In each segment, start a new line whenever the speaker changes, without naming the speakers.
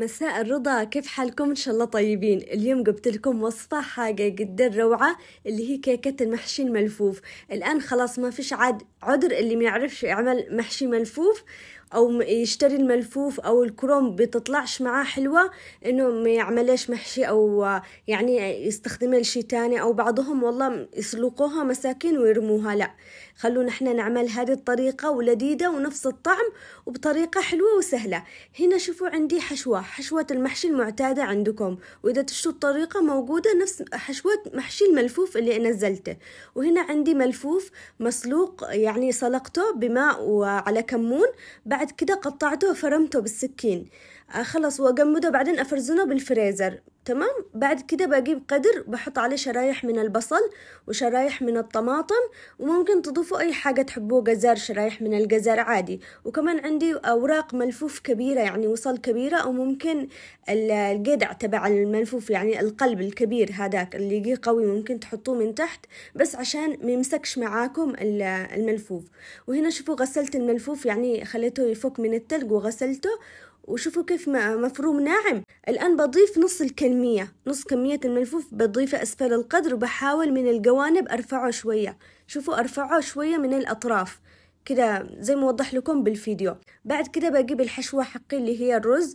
مساء الرضا كيف حالكم ان شاء الله طيبين اليوم جبت لكم وصفه حاجه جدا روعه اللي هي كيكه المحشي الملفوف الان خلاص ما فيش عاد عذر اللي ما يعرفش يعمل محشي ملفوف او يشتري الملفوف او الكروم بتطلعش معاه حلوة انه ما يعملش محشي او يعني يستخدمها لشي تاني او بعضهم والله يسلقوها مساكين ويرموها لا خلونا احنا نعمل هذه الطريقة ولذيذة ونفس الطعم وبطريقة حلوة وسهلة هنا شوفوا عندي حشوة حشوة المحشي المعتادة عندكم وإذا تشتوا الطريقة موجودة نفس حشوة محشي الملفوف اللي نزلته وهنا عندي ملفوف مسلوق يعني سلقته بماء وعلى كمون بعد بعد كده قطعته وفرمته بالسكين آه، خلص وأجمده بعدين أفرزنه بالفريزر تمام بعد كده بجيب قدر بحط عليه شرايح من البصل وشرايح من الطماطم وممكن تضيفوا اي حاجة تحبوه جزر شرايح من الجزر عادي وكمان عندي اوراق ملفوف كبيرة يعني وصل كبيرة او ممكن القدع تبع الملفوف يعني القلب الكبير هذاك اللي يجي قوي ممكن تحطوه من تحت بس عشان ميمسكش معاكم الملفوف وهنا شوفوا غسلت الملفوف يعني خليته يفك من التلج وغسلته وشوفوا كيف مفروم ناعم الآن بضيف نص الكمية نص كمية الملفوف بضيفه أسفل القدر وبحاول من الجوانب أرفعه شوية شوفوا أرفعه شوية من الأطراف كده زي ما وضح لكم بالفيديو بعد كده بجيب الحشوة حقي اللي هي الرز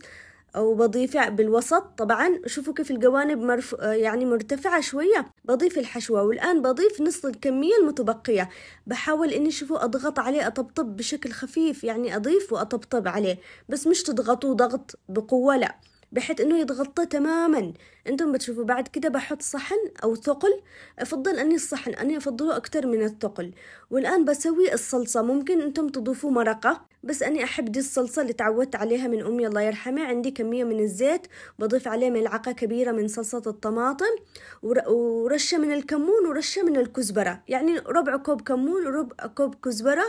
وبضيفها بالوسط طبعا شوفوا كيف الجوانب مرفو يعني مرتفعة شوية بضيف الحشوة والآن بضيف نص الكمية المتبقية بحاول إني شوفوا أضغط عليه أطبطب بشكل خفيف يعني أضيف وأطبطب عليه بس مش تضغطوا ضغط بقوة لأ بحيث انه يتغطى تماما انتم بتشوفوا بعد كده بحط صحن او ثقل افضل اني الصحن اني افضله اكتر من الثقل والان بسوي الصلصة ممكن انتم تضيفوا مرقة بس أنا أحب دي الصلصة اللي تعودت عليها من أمي الله يرحمها عندي كمية من الزيت بضيف عليه ملعقة كبيرة من صلصة الطماطم ورشة من الكمون ورشة من الكزبرة يعني ربع كوب كمون وربع كوب كزبرة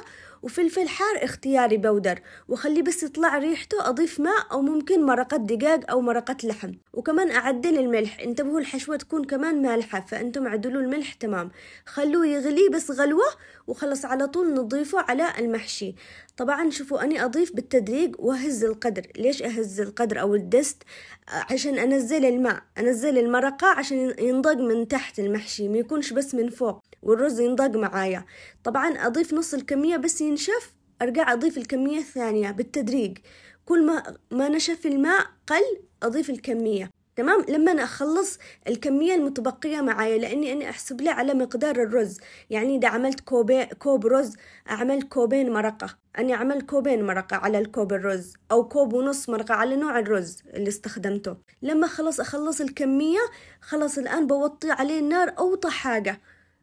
وفلفل حار اختياري بودر وخليه بس يطلع ريحته أضيف ماء أو ممكن مرقة دجاج أو مرقة لحم وكمان أعدل الملح انتبهوا الحشوة تكون كمان مالحة فأنتم عدلوا الملح تمام خلوه يغلي بس غلوة وخلص على طول نضيفه على المحشي طبعا شوفوا أني أضيف بالتدريج وأهز القدر ليش أهز القدر أو الدست عشان أنزل الماء أنزل المرقة عشان ينضج من تحت المحشي ما يكونش بس من فوق والرز ينضج معايا طبعا أضيف نص الكمية بس ينشف أرجع أضيف الكمية الثانية بالتدريج كل ما ما نشف الماء قل أضيف الكمية تمام لما أنا أخلص الكمية المتبقية معايا لأني أنا أحسب لي على مقدار الرز يعني إذا عملت كوب كوب رز أعمل كوبين مرقة أنا أعمل كوبين مرقة على الكوب الرز أو كوب ونص مرقة على نوع الرز اللي استخدمته لما خلاص أخلص الكمية خلاص الآن بوطي عليه النار أوطى حاجة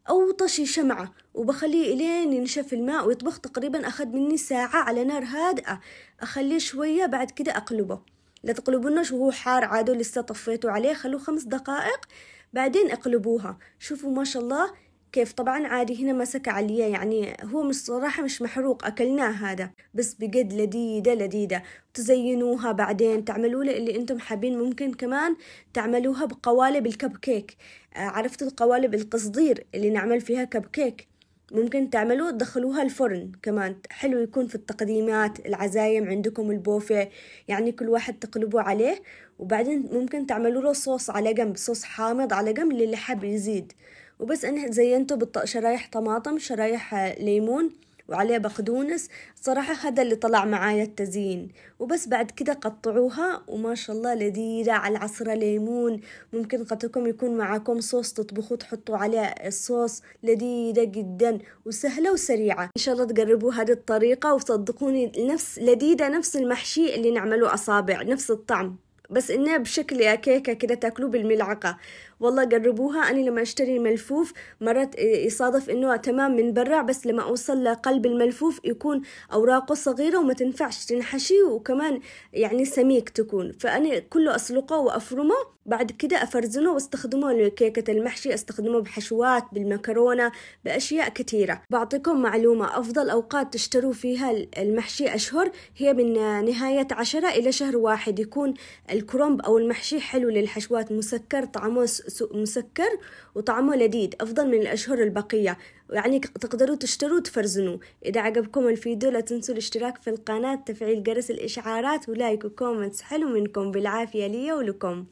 أو طشي شمعة وبخليه إلين ينشف الماء ويطبخ تقريبا أخذ مني ساعة على نار هادئة أخليه شوية بعد كده أقلبه لا تقلبوناش وهو حار عادوا لسه طفيتوا عليه خلوه خمس دقائق بعدين اقلبوها شوفوا ما شاء الله كيف طبعا عادي هنا مسك عليا يعني هو مش صراحة مش محروق أكلناه هذا بس بجد لذيذة لذيذة تزينوها بعدين تعملوا له اللي انتم حابين ممكن كمان تعملوها بقوالب الكب كيك آه، عرفت القوالب القصدير اللي نعمل فيها كب كيك ممكن تعملوه تدخلوها الفرن كمان حلو يكون في التقديمات العزايم عندكم البوفيه يعني كل واحد تقلبوا عليه وبعدين ممكن تعملوا له صوص على جنب صوص حامض على جنب للي حاب يزيد وبس انا زينته بشرايح طماطم شرايح ليمون وعليه بقدونس صراحة هذا اللي طلع معايا التزيين وبس بعد كده قطعوها وما شاء الله لذيذة على العصرة ليمون ممكن قطعكم يكون معاكم صوص تطبخوا تحطوا عليه الصوص لذيذة جدا وسهلة وسريعة إن شاء الله تقربوا هذه الطريقة وصدقوني نفس لذيذة نفس المحشي اللي نعمله أصابع نفس الطعم بس إنها بشكل كيكة كده تاكلوه بالملعقة والله قربوها أنا لما أشتري ملفوف مرات يصادف إنه تمام من برا بس لما أوصل لقلب الملفوف يكون أوراقه صغيرة وما تنفعش تنحشي وكمان يعني سميك تكون فأنا كله أسلقه وأفرمه بعد كده أفرزنه واستخدمه لكيكة المحشي استخدمه بحشوات بالمكرونة بأشياء كثيرة بعطيكم معلومة أفضل أوقات تشتروا فيها المحشي أشهر هي من نهاية عشرة إلى شهر واحد يكون الكرنب أو المحشي حلو للحشوات مسكر طعمه مسكر وطعمه لذيذ أفضل من الأشهر البقية يعني تقدروا تشتروا وتفرزنوه إذا عجبكم الفيديو لا تنسوا الاشتراك في القناة تفعيل جرس الإشعارات ولايك وكومنتس حلو منكم بالعافية ليا ولكم